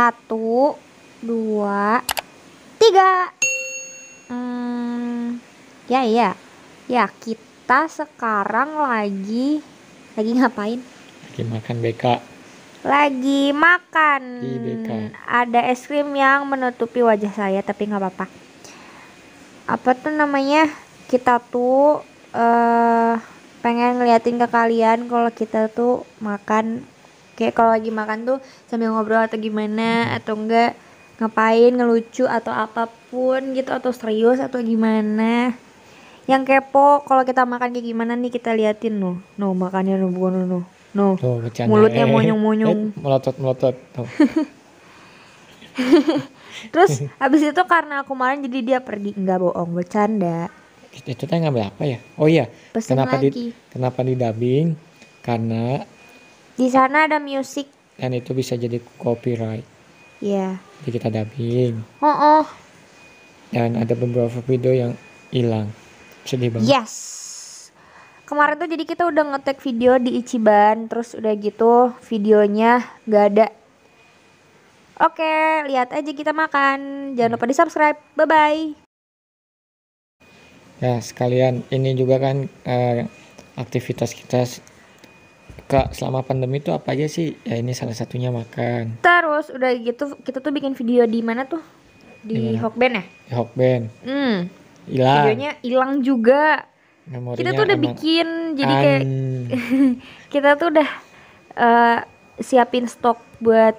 Satu, dua, tiga. Hmm, ya iya. Ya kita sekarang lagi lagi ngapain? Lagi makan BK. Lagi makan. BK. Ada es krim yang menutupi wajah saya tapi nggak apa-apa. Apa tuh namanya? Kita tuh eh uh, pengen ngeliatin ke kalian kalau kita tuh makan kayak kalau lagi makan tuh sambil ngobrol atau gimana atau enggak ngapain ngelucu atau apapun gitu atau serius atau gimana yang kepo kalau kita makan kayak gimana nih kita liatin loh no makannya no bukan no no mulutnya monyong eh, eh, monyong eh, melotot melotot terus habis itu karena aku kemarin jadi dia pergi nggak bohong bercanda itu teh ngambil apa ya oh iya kenapa lagi. di kenapa di dubbing karena di sana ada musik. Dan itu bisa jadi copyright. ya Yeah. Jadi kita dubbing. Oh, oh. Dan ada beberapa video yang hilang. Sedih banget. Yes. Kemarin tuh jadi kita udah ngetek video di Ichiban, terus udah gitu videonya gak ada. Oke, lihat aja kita makan. Jangan lupa di subscribe. Bye bye. Ya sekalian, ini juga kan uh, aktivitas kita Kak, selama pandemi itu apa aja sih? Ya ini salah satunya makan. Terus udah gitu kita tuh bikin video di mana tuh? Di Hokben ya? Di Hokben. Hmm. Hilang. Videonya hilang juga. Memorinya kita tuh udah bikin jadi an... kayak kita tuh udah uh, siapin stok buat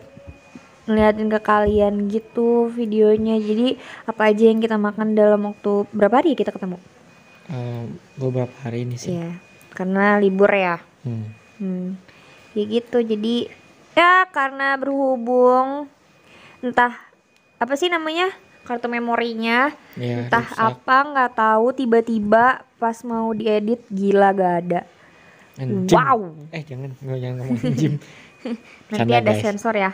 ngeliatin ke kalian gitu videonya. Jadi apa aja yang kita makan dalam waktu berapa hari kita ketemu? Eh, um, beberapa hari ini sih. Iya. Karena libur ya. Hmm hmm. ya gitu jadi ya karena berhubung entah apa sih namanya kartu memorinya ya, entah rusak. apa nggak tahu tiba-tiba pas mau diedit gila gak ada anjim. wow eh jangan gue jangan ngomong nanti Canda, ada guys. sensor ya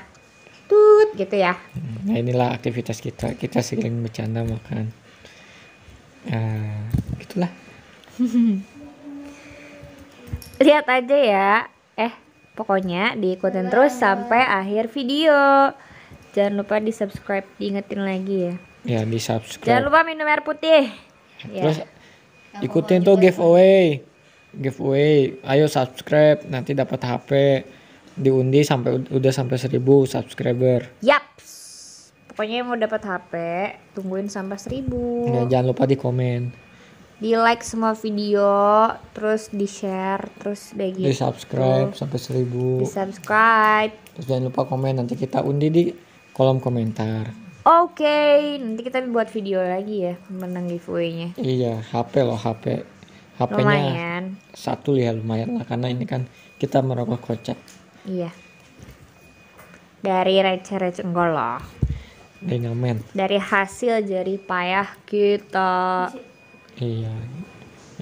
tut gitu ya hmm, nah inilah aktivitas kita kita sering bercanda makan uh, gitulah lihat aja ya eh pokoknya diikutin iya. terus sampai akhir video jangan lupa di subscribe diingetin lagi ya ya di subscribe jangan lupa minum air putih ya. terus ikutin tuh giveaway giveaway ayo subscribe nanti dapat HP diundi sampai udah sampai seribu subscriber yaps pokoknya mau dapat HP tungguin sampai seribu ya, jangan lupa di komen di like semua video terus di share terus udah gitu di subscribe sampai seribu di subscribe terus jangan lupa komen nanti kita undi di kolom komentar oke okay, nanti kita buat video lagi ya menang giveaway-nya iya HP loh HP HP-nya lumayan. satu ya lumayan lah karena ini kan kita merokok kocak iya dari receh-receh enggak loh dari hasil jari payah kita Iya.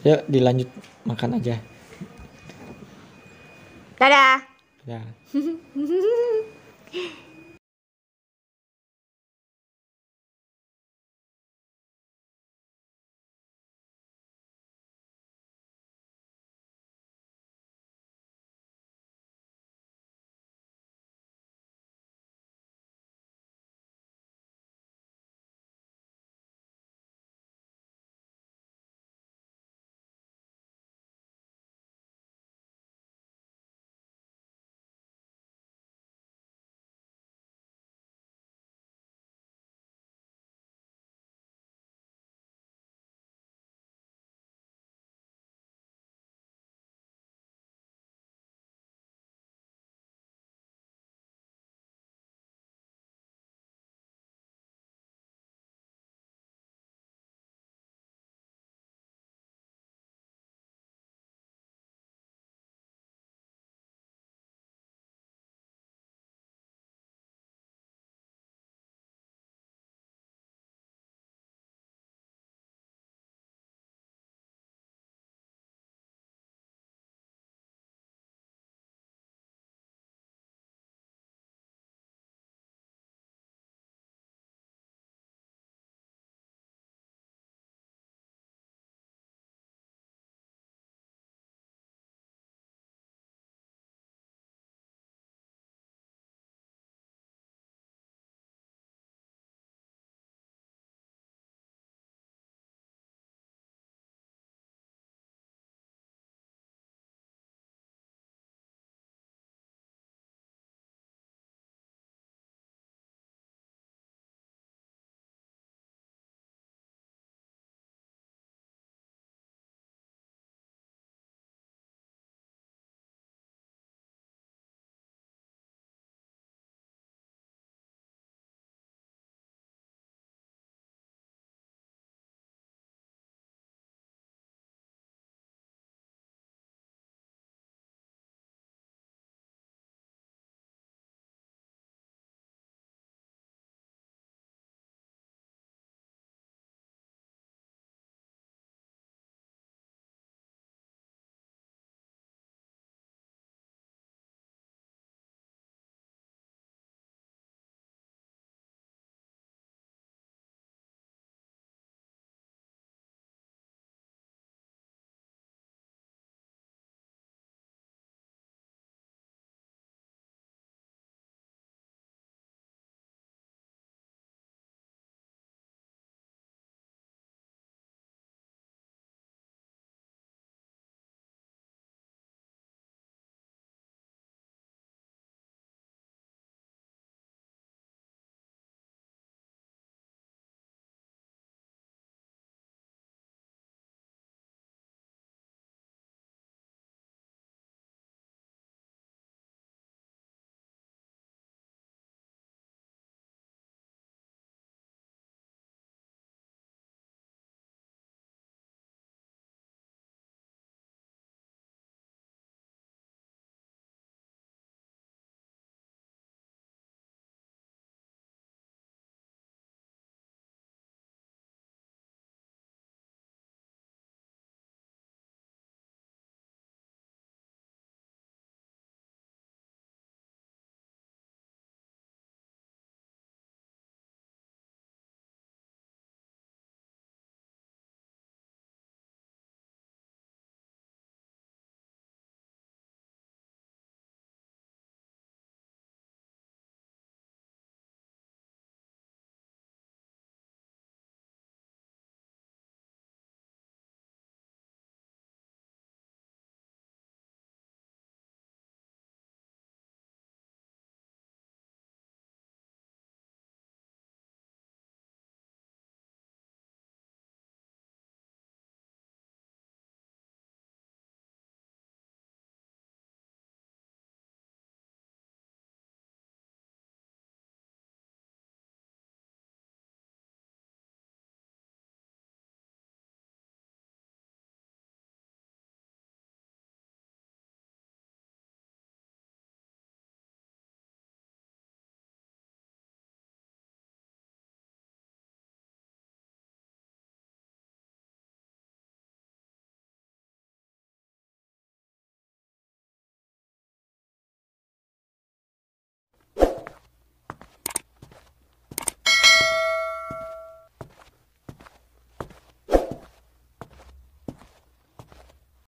Yuk ya, dilanjut makan aja. Dadah. Dadah.